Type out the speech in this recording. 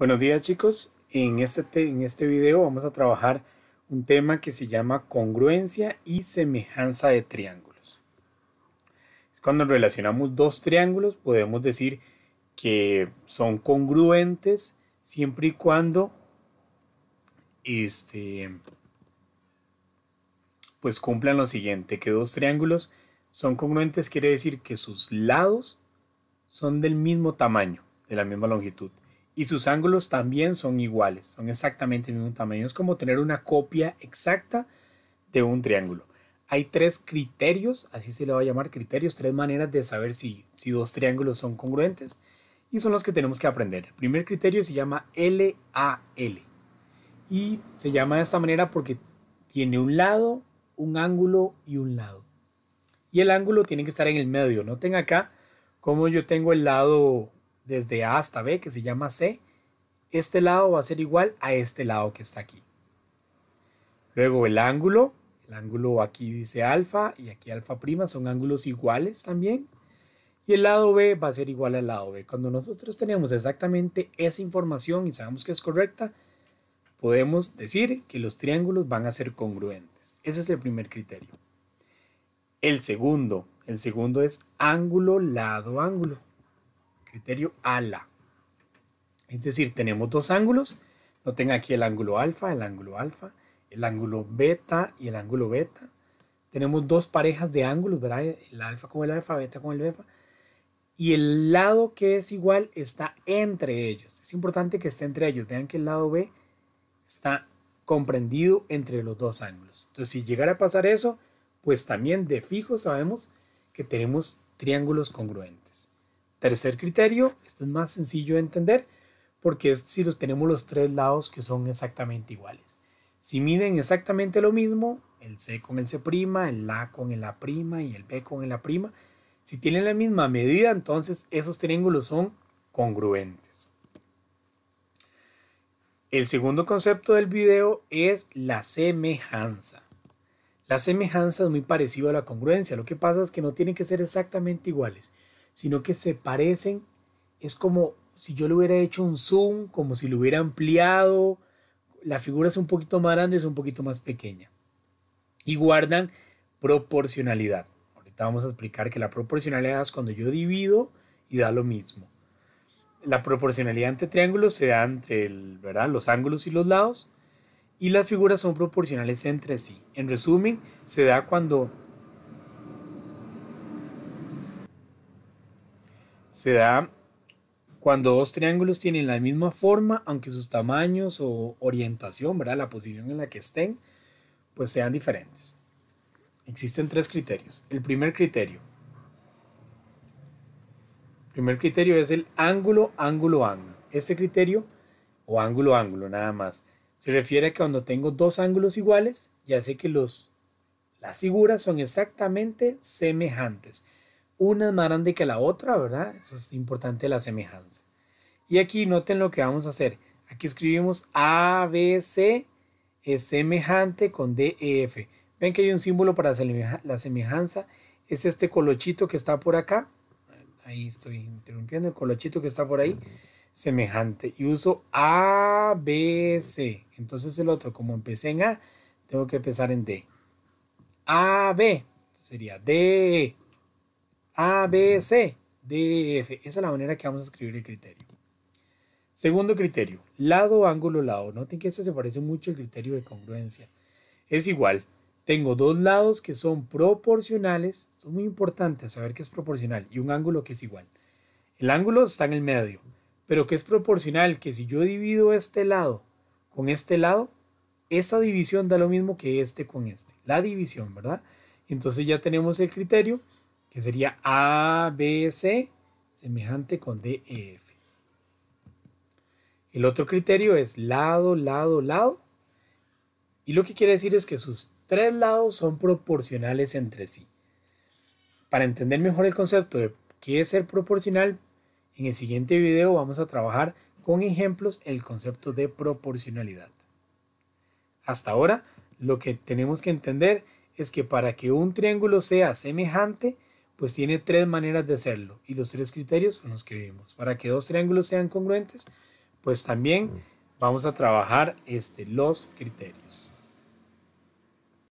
Buenos días chicos, en este, en este video vamos a trabajar un tema que se llama congruencia y semejanza de triángulos. Cuando relacionamos dos triángulos podemos decir que son congruentes siempre y cuando este, pues cumplan lo siguiente, que dos triángulos son congruentes quiere decir que sus lados son del mismo tamaño, de la misma longitud y sus ángulos también son iguales, son exactamente el mismo tamaño. Es como tener una copia exacta de un triángulo. Hay tres criterios, así se le va a llamar criterios, tres maneras de saber si, dos triángulos son congruentes y son los que tenemos que aprender. El primer criterio se llama LAL y se llama de esta manera porque tiene un lado, un ángulo y un lado. Y el ángulo tiene que estar en el medio. Noten acá como yo tengo el lado desde A hasta B, que se llama C, este lado va a ser igual a este lado que está aquí. Luego el ángulo, el ángulo aquí dice alfa y aquí alfa prima, son ángulos iguales también. Y el lado B va a ser igual al lado B. Cuando nosotros tenemos exactamente esa información y sabemos que es correcta, podemos decir que los triángulos van a ser congruentes. Ese es el primer criterio. El segundo, el segundo es ángulo, lado, ángulo criterio ala. Es decir, tenemos dos ángulos. No tenga aquí el ángulo alfa, el ángulo alfa, el ángulo beta y el ángulo beta. Tenemos dos parejas de ángulos, ¿verdad? El alfa con el alfa, beta con el beta. Y el lado que es igual está entre ellos. Es importante que esté entre ellos. Vean que el lado B está comprendido entre los dos ángulos. Entonces, si llegara a pasar eso, pues también de fijo sabemos que tenemos triángulos congruentes. Tercer criterio, este es más sencillo de entender porque es si los tenemos los tres lados que son exactamente iguales. Si miden exactamente lo mismo, el C con el C', el A con el A' y el B con el A', si tienen la misma medida, entonces esos triángulos son congruentes. El segundo concepto del video es la semejanza. La semejanza es muy parecida a la congruencia, lo que pasa es que no tienen que ser exactamente iguales sino que se parecen. Es como si yo le hubiera hecho un zoom, como si lo hubiera ampliado. La figura es un poquito más grande, es un poquito más pequeña. Y guardan proporcionalidad. Ahorita vamos a explicar que la proporcionalidad es cuando yo divido y da lo mismo. La proporcionalidad entre triángulos se da entre los ángulos y los lados. Y las figuras son proporcionales entre sí. En resumen, se da cuando se da cuando dos triángulos tienen la misma forma, aunque sus tamaños o orientación, ¿verdad? la posición en la que estén, pues sean diferentes. Existen tres criterios. El primer criterio. primer criterio es el ángulo, ángulo, ángulo. Este criterio, o ángulo, ángulo, nada más, se refiere a que cuando tengo dos ángulos iguales, ya sé que los, las figuras son exactamente semejantes. Una es más grande que la otra, ¿verdad? Eso es importante la semejanza. Y aquí noten lo que vamos a hacer. Aquí escribimos ABC es semejante con DEF. Ven que hay un símbolo para la semejanza. Es este colochito que está por acá. Ahí estoy interrumpiendo. El colochito que está por ahí. Semejante. Y uso ABC. Entonces el otro, como empecé en A, tengo que empezar en D. AB. Sería DE. A, B, C, D, F. Esa es la manera que vamos a escribir el criterio. Segundo criterio, lado, ángulo, lado. Noten que este se parece mucho al criterio de congruencia. Es igual, tengo dos lados que son proporcionales, es muy importante saber que es proporcional, y un ángulo que es igual. El ángulo está en el medio, pero que es proporcional, que si yo divido este lado con este lado, esa división da lo mismo que este con este, la división, ¿verdad? Entonces ya tenemos el criterio que sería ABC semejante con DEF. El otro criterio es lado, lado, lado. Y lo que quiere decir es que sus tres lados son proporcionales entre sí. Para entender mejor el concepto de qué es ser proporcional, en el siguiente video vamos a trabajar con ejemplos el concepto de proporcionalidad. Hasta ahora, lo que tenemos que entender es que para que un triángulo sea semejante, pues tiene tres maneras de hacerlo y los tres criterios son los que vimos. Para que dos triángulos sean congruentes, pues también mm. vamos a trabajar este, los criterios.